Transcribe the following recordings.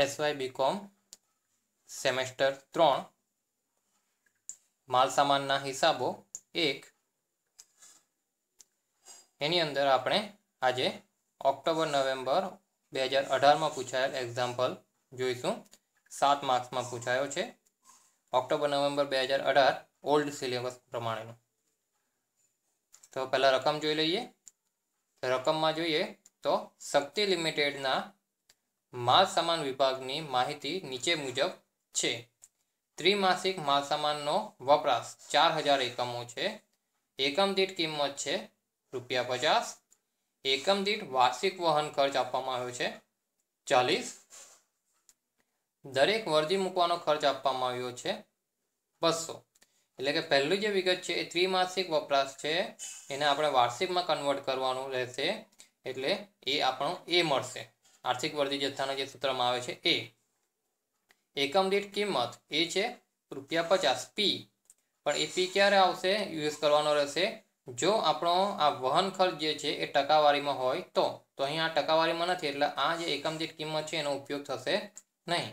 SY BCom semester ત્રણ માલસામાનના હિસાબો એક એની અંદર આપણે આજે ઓક્ટોબર નવેમ્બર બે હજાર અઢારમાં પૂછાયેલ એક્ઝામ્પલ જોઈશું સાત માર્ક્સમાં પૂછાયો છે ઓક્ટોબર નવેમ્બર બે હજાર અઢાર ઓલ્ડ સિલેબસ પ્રમાણેનો તો પહેલાં રકમ જોઈ લઈએ રકમમાં જોઈએ તો શક્તિ લિમિટેડના માલ સામાન વિભાગની માહિતી નીચે મુજબ છે ત્રિમાસિક માલ સામાનનો વપરાશ ચાર હજાર એકમો છે એકમ દીઠ કિંમત છે રૂપિયા પચાસ એકમ દીઠ વાર્ષિક વહન ખર્ચ આપવામાં આવ્યો છે ચાલીસ દરેક વર્દી મૂકવાનો ખર્ચ આપવામાં આવ્યો છે બસો એટલે કે પહેલું જે વિગત છે એ ત્રિમાસિક વપરાશ છે એને આપણે વાર્ષિકમાં કન્વર્ટ કરવાનું રહેશે એટલે એ આપણો એ મળશે આર્થિક વર્ધિત જથ્થાના જે સૂત્રમાં આવે છે એ એકમ દીઠ કિંમત એ છે રૂપિયા પચાસ પી પણ એ પી ક્યારે આવશે યુઝ કરવાનો રહેશે જો આપણો આ વહન ખર્ચ જે છે એ ટકાવારીમાં હોય તો તો અહીં આ ટકાવારીમાં નથી એટલે આ જે એકમ દીઠ કિંમત છે એનો ઉપયોગ થશે નહીં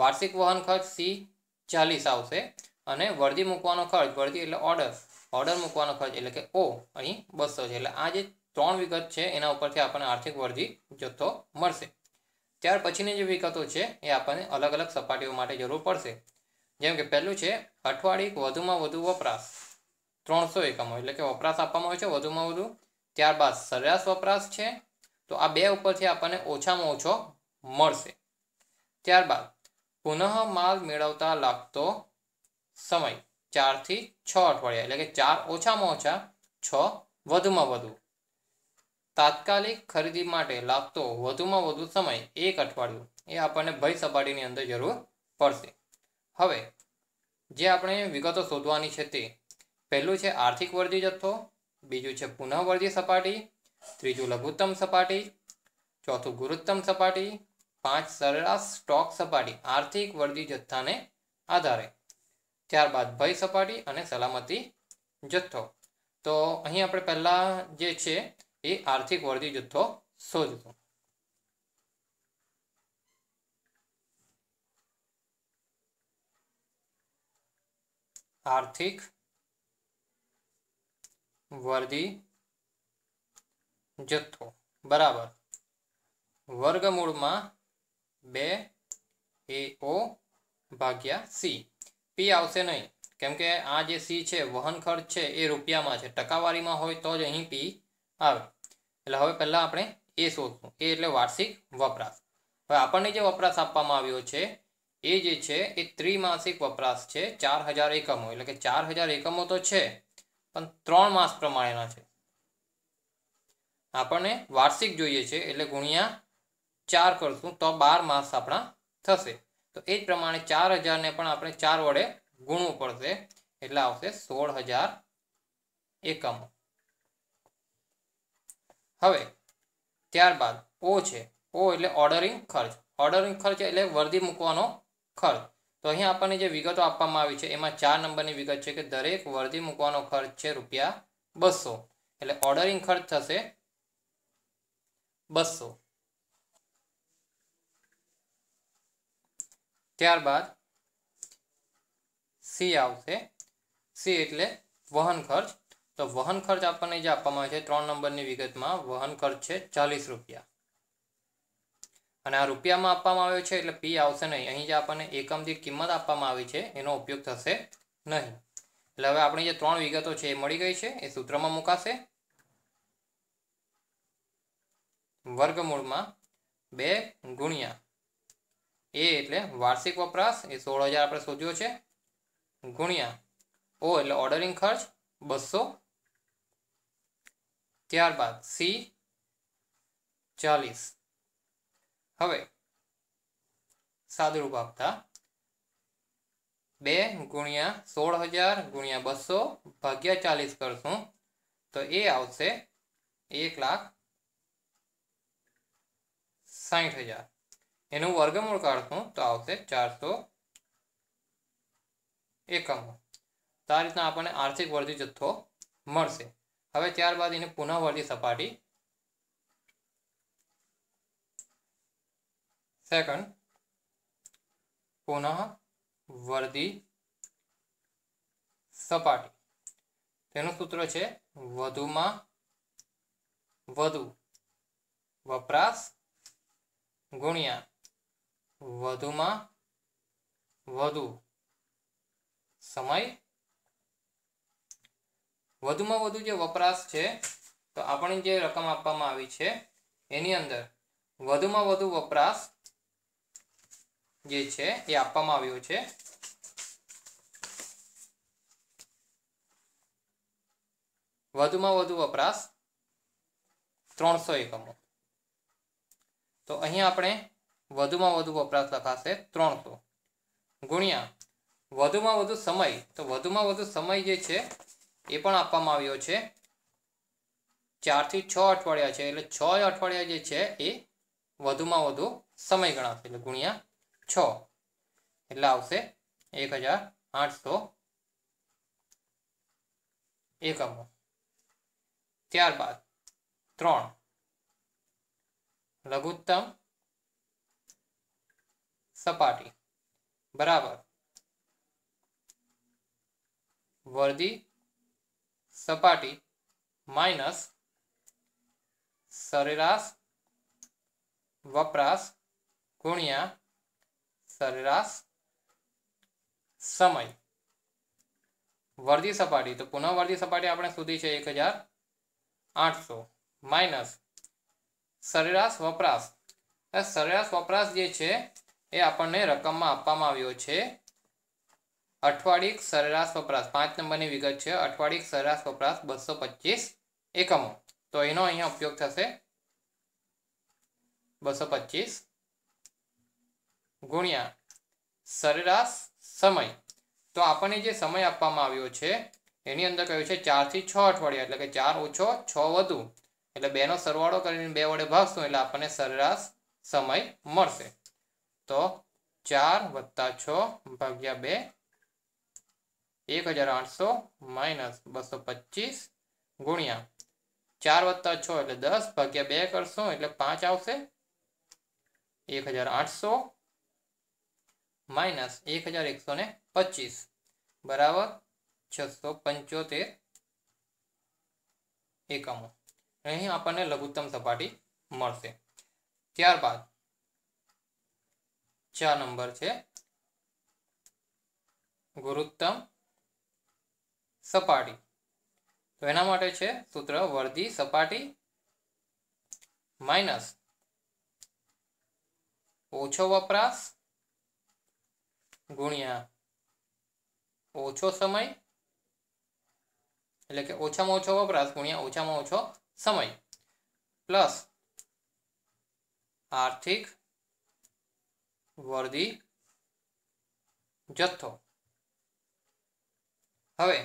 વાર્ષિક વહન ખર્ચ સી ચાલીસ આવશે અને વર્દી મૂકવાનો ખર્ચ વર્દી એટલે ઓર્ડર ઓર્ડર મૂકવાનો ખર્ચ એટલે કે ઓ અહીં બસો છે એટલે આ જે ત્રણ વિગત છે એના ઉપરથી આપણને આર્થિક વૃદ્ધિ જથ્થો મળશે ત્યાર પછીની જે વિગતો છે એ આપણને અલગ અલગ સપાટીઓ માટે જરૂર પડશે જેમ કે પહેલું છે અઠવાડિયે વધુમાં વધુ વપરાશ ત્રણસો એકમો એટલે કે વપરાશ આપવામાં હોય છે વધુમાં વધુ ત્યારબાદ સરેરાશ વપરાશ છે તો આ બે ઉપરથી આપણને ઓછામાં ઓછો મળશે ત્યારબાદ પુનઃ માલ મેળવતા લાગતો સમય ચારથી છ અઠવાડિયા એટલે કે ચાર ઓછામાં ઓછા છ વધુમાં વધુ તાત્કાલિક ખરીદી માટે લાગતો વધુમાં વધુ સમય એક અઠવાડિયું એ આપણને ભય સપાટીની અંદર જરૂર પડશે હવે જે આપણે વિગતો શોધવાની છે તે પહેલું છે આર્થિક વર્ધી જથ્થો બીજું છે પુનઃવર્ધી સપાટી ત્રીજું લઘુત્તમ સપાટી ચોથું ગુરુત્તમ સપાટી પાંચ સરેરાશ સ્ટોક સપાટી આર્થિક વર્ધી જથ્થાને આધારે ત્યારબાદ ભય સપાટી અને સલામતી જથ્થો તો અહીં આપણે પહેલાં જે છે એ આર્થિક વળતી જથ્થો શોધવો આર્થિક વર્દી જથ્થો બરાબર વર્ગમૂળમાં બે એ ઓ ભાગ્યા સી પી આવશે નહીં કેમ કે આ જે સી છે વહન ખર્ચ છે એ રૂપિયામાં છે ટકાવારીમાં હોય તો જ અહીં પી આવે એટલે હવે પહેલાં આપણે એ શોધવું એ એટલે વાર્ષિક વપરાશ હવે આપણને જે વપરાશ આપવામાં આવ્યો છે એ જે છે એ ત્રિમાસિક વપરાશ છે ચાર હજાર એકમો એટલે કે ચાર હજાર એકમો તો છે પણ ત્રણ માસ પ્રમાણેના છે આપણને વાર્ષિક જોઈએ છે એટલે ગુણ્યા ચાર કરશું તો બાર માસ આપણા થશે તો એ જ પ્રમાણે ચાર હજારને પણ આપણે ચાર વડે ગુણવું પડશે એટલે આવશે સોળ હજાર એકમો હવે ત્યારબાદ ઓ છે ઓ એટલે ઓર્ડરિંગ ખર્ચ ઓર્ડરિંગ ખર્ચ એટલે વર્દી મૂકવાનો ખર્ચ તો અહીંયા આપણને જે વિગતો આપવામાં આવી છે એમાં ચાર નંબરની વિગત છે કે દરેક વર્દી મૂકવાનો ખર્ચ છે રૂપિયા બસો એટલે ઓર્ડરિંગ ખર્ચ થશે બસો ત્યારબાદ સી આવશે સી એટલે વહન ખર્ચ તો વહન ખર્ચ આપણને જે આપવામાં આવે છે ત્રણ નંબરની વિગતમાં વહન ખર્ચ છે ચાલીસ રૂપિયા અને આ રૂપિયામાં આપવામાં આવ્યો છે એટલે પી આવશે નહીં અહીં જે આપણને એકમ જે કિંમત આપવામાં આવી છે એનો ઉપયોગ થશે નહીં એટલે હવે આપણી જે ત્રણ વિગતો છે એ મળી ગઈ છે એ સૂત્રમાં મુકાશે વર્ગમૂળમાં બે ગુણ્યા એ એટલે વાર્ષિક વપરાશ એ સોળ હજાર આપણે શોધ્યો છે ગુણ્યા ઓ એટલે ઓર્ડરિંગ ખર્ચ બસો ત્યારબાદ સી ચાલીસ હવે સાદુરૂપ આપતા બે ગુણ્યા સોળ હજાર ગુણ્યા બસો ભાગ્યા ચાલીસ કરશું તો એ આવશે એક લાખ સાહીઠ હજાર એનું વર્ગમૂળ કાઢશું તો આવશે ચારસો એકમ તો આ રીતના આપણને આર્થિક વળતી જથ્થો મળશે હવે ત્યારબાદ એને પુનઃવર્તી સપાટી સેકન્ડ પુનઃવર્તી સપાટી તેનું સૂત્ર છે વધુમાં વધુ વપરાશ ગુણ્યા વધુમાં વધુ સમય વધુમાં વધુ જે વપરાશ છે તો આપણી જે રકમ આપવામાં આવી છે એની અંદર વધુમાં વધુ વપરાશ જે છે એ આપવામાં આવ્યો છે વધુમાં વધુ વપરાશ ત્રણસો એકમો તો અહીંયા આપણે વધુમાં વધુ વપરાશ લખાશે ત્રણસો ગુણ્યા વધુમાં વધુ સમય તો વધુમાં વધુ સમય જે છે એ પણ આપવામાં આવ્યો છે ચારથી છ અઠવાડિયા છે એટલે છ અઠવાડિયા જે છે એ વધુમાં વધુ સમય ગણાશે એટલે ગુણ્યા છ એટલે આવશે એક હજાર આઠસો એકમો ત્યારબાદ ત્રણ લઘુત્તમ સપાટી બરાબર વર્દી સપાટી માઇનસ સરેરાશ વપરાશ ગુણ્યા સરેરાશ સમય વર્ધી સપાટી તો પુનઃવર્ધી સપાટી આપણે સુધી છે એક હજાર આઠસો માઇનસ સરેરાશ વપરાશ સરેરાશ વપરાશ જે છે એ આપણને રકમમાં આપવામાં આવ્યો છે અઠવાડિયક સરેરાશ વપરાશ પાંચ નંબરની વિગત છે અઠવાડિક સરેરાશ વપરાશ બસો પચીસ એકમો તો એનો અહીંયા ઉપયોગ થશે બસો પચીસ ગુણ્યા સરેરાશ સમય તો આપણને જે સમય આપવામાં આવ્યો છે એની અંદર કહ્યું છે ચારથી છ અઠવાડિયા એટલે કે ચાર ઓછો છ વધુ એટલે બેનો સરવાળો કરીને બે વડે ભાગશું એટલે આપણને સરેરાશ સમય મળશે તો ચાર વત્તા છ ભાગ્યા બે એક હજાર આઠસો માઇનસ બસો પચીસ ગુણ્યા ચાર વત્તા છ એટલે દસ ભાગ્યા બે કરશો એટલે પાંચ આવશે એક હજાર આઠસો માઇનસ એક હજાર એકસો ને પચીસ બરાબર છસો પંચોતેર એકમો અહીં આપણને લઘુત્તમ સપાટી મળશે ત્યારબાદ ચાર નંબર છે ગુરુત્તમ સપાટી તો એના માટે છે સૂત્ર વર્ધી સપાટી માઇનસ ઓછો વપરાશ ગુણ્યા ઓછો સમય એટલે કે ઓછામાં ઓછો વપરાશ ગુણ્યા ઓછામાં ઓછો સમય પ્લસ આર્થિક વર્ધી જથ્થો હવે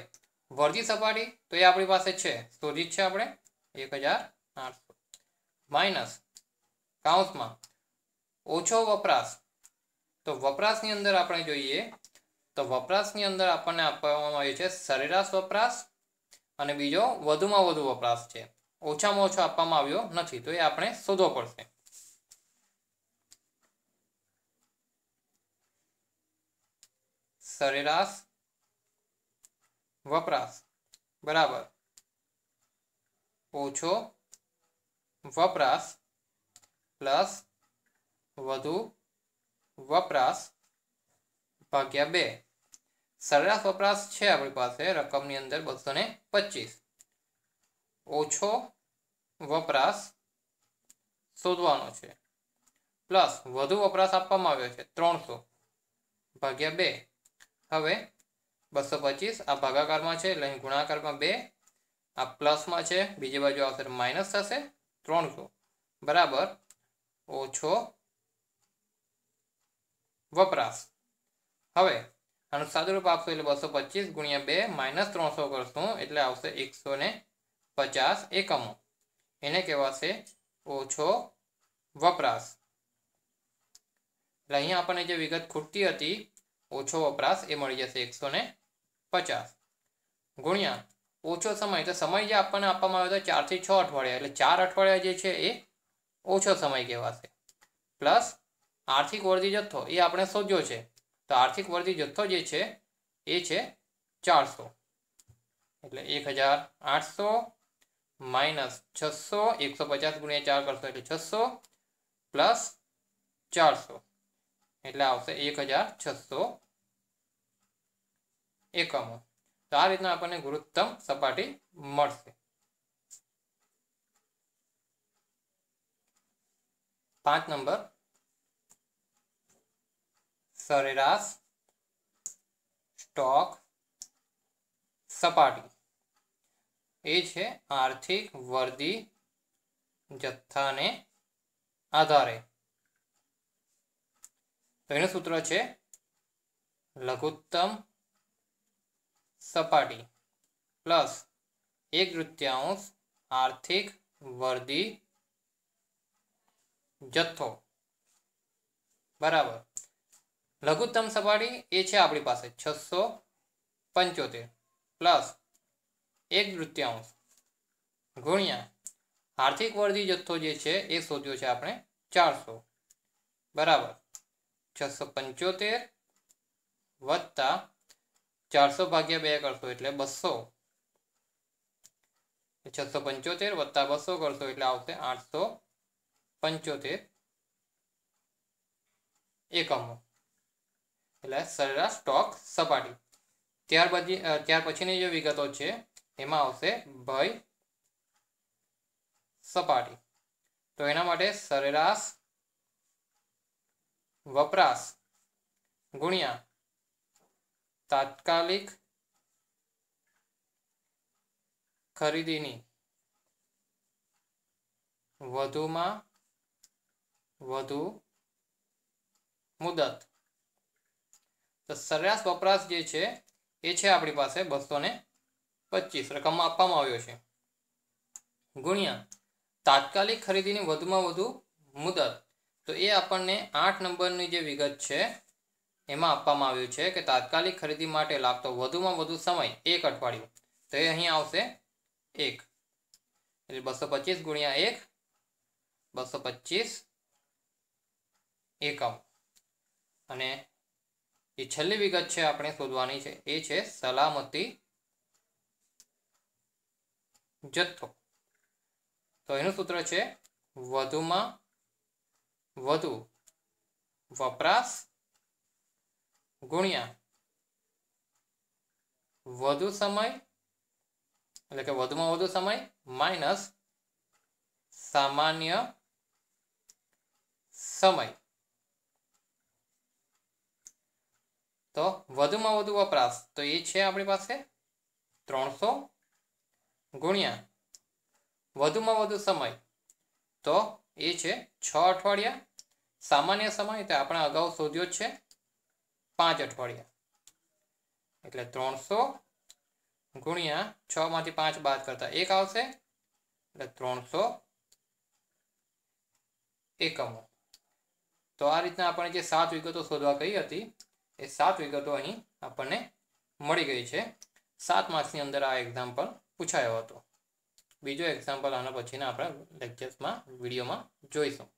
વર્જી સપાટી તો એ આપણી પાસે છે શોધી જ છે આપણે એક હજાર આઠસો માઇનસ કાઉન્સમાં ઓછો વપરાશ તો વપરાશની અંદર આપણે જોઈએ તો વપરાશની અંદર આપણને આપવામાં આવ્યું છે સરેરાશ વપરાશ અને બીજો વધુમાં વધુ વપરાશ છે ઓછામાં ઓછો આપવામાં આવ્યો નથી તો એ આપણે શોધવો પડશે સરેરાશ વપરાશ બરાબર ઓછો વપરાશ પ્લસ વધુ વપરાશ ભાગ્યા બે સરેરાશ વપરાશ છે આપણી પાસે રકમની અંદર બસો ને પચીસ ઓછો વપરાશ શોધવાનો છે પ્લસ વધુ વપરાશ આપવામાં આવ્યો છે ત્રણસો ભાગ્યા બે હવે બસો પચીસ આ ભાગાકારમાં છે એટલે અહીં ગુણાકારમાં બે આ પ્લસમાં છે બીજી બાજુ આવશે માઇનસ થશે ત્રણસો બરાબર ઓછો વપરાશ હવે આનું સાદુરૂપ આપશો એટલે બસો પચીસ ગુણ્યા બે માઇનસ ત્રણસો કરશું એટલે આવશે એકસો ને પચાસ એકમો એને કહેવાશે ઓછો વપરાશ એટલે અહીંયા આપણને જે વિગત ખૂટતી હતી ઓછો વપરાશ એ મળી જશે એકસો ને પચાસ ગુણ્યા ઓછો સમય તો સમય જે આપણને આપવામાં આવ્યો હતો ચારથી છ અઠવાડિયા એટલે ચાર અઠવાડિયા જે છે એ ઓછો સમય કહેવાશે પ્લસ આર્થિક વર્ધી જથ્થો એ આપણે શોધ્યો છે તો આર્થિક વર્ધી જથ્થો જે છે એ છે ચારસો એટલે એક હજાર આઠસો માઇનસ છસો એકસો પચાસ ગુણ્યા ચાર કરશો એટલે છસો પ્લસ ચારસો એટલે આવશે એક હજાર છસો એકમો તો આ રીતના આપણને ગુરુત્તમ સપાટી મળશે પાંચ નંબર સરેરાશ સ્ટોક સપાટી એ છે આર્થિક વર્દી જથ્થાને આધારે તો એનું સૂત્ર છે લઘુત્તમ સપાટી પ્લસ એક તૃતીયાંશ આર્થિક વર્ધી જથ્થો બરાબર લઘુત્તમ સપાટી એ છે આપણી પાસે છસો પંચોતેર પ્લસ એક તૃતીયાંશ ગુણ્યા આર્થિક વર્ધી જથ્થો જે છે એ શોધ્યો છે આપણે ચારસો બરાબર છસો પંચોતેર વત્તા ચારસો ભાગ્યા બે કરશો એટલે બસો છસો પંચોતેર વત્તા બસો કરશો એટલે આવશે આઠસો પંચોતેર એકમો એટલે સરેરાશ સ્ટોક સપાટી ત્યાર પછી ત્યાર પછીની જે વિગતો છે એમાં આવશે ભય સપાટી તો એના માટે સરેરાશ વપરાશ ગુણ્યા તાત્કાલિક ખરીદીની વધુમાં વધુ મુદત તો સરેરાશ વપરાશ જે છે એ છે આપણી પાસે બસો ને પચીસ રકમમાં આપવામાં આવ્યો છે ગુણ્યા તાત્કાલિક ખરીદીની વધુમાં વધુ મુદત તો એ આપણને આઠ નંબરની જે વિગત છે એમાં આપવામાં આવ્યું છે કે તાત્કાલિક ખરીદી માટે લાગતો વધુમાં વધુ સમય એક અઠવાડિયું તો એ અહીં આવશે એક એટલે બસો પચીસ ગુણ્યા એક બસો પચીસ એકમ અને એ છેલ્લી વિગત છે આપણે શોધવાની છે એ છે સલામતી જથ્થો તો એનું સૂત્ર છે વધુમાં વધુ વપરાશ ગુણ્યા વધુ સમય એટલે કે વધુમાં વધુ સમય માઇનસ સામાન્ય સમય તો વધુમાં વધુ વપરાશ તો એ છે આપણી પાસે ત્રણસો ગુણ્યા વધુમાં વધુ સમય તો એ છે છ અઠવાડિયા સામાન્ય સમય તો આપણે અગાઉ શોધ્યો છે પાંચ અઠવાડિયા એટલે ત્રણસો ગુણ્યા છ માંથી પાંચ બાદ કરતા એક આવશે એટલે ત્રણસો એકમો તો આ રીતના આપણે જે સાત વિગતો શોધવા કહી હતી એ સાત વિગતો અહીં આપણને મળી ગઈ છે સાત માર્ક્સની અંદર આ એક્ઝામ્પલ પૂછાયો હતો બીજો એક્ઝામ્પલ આના પછીના આપણા લેક્ચર્સમાં વિડીયોમાં જોઈશું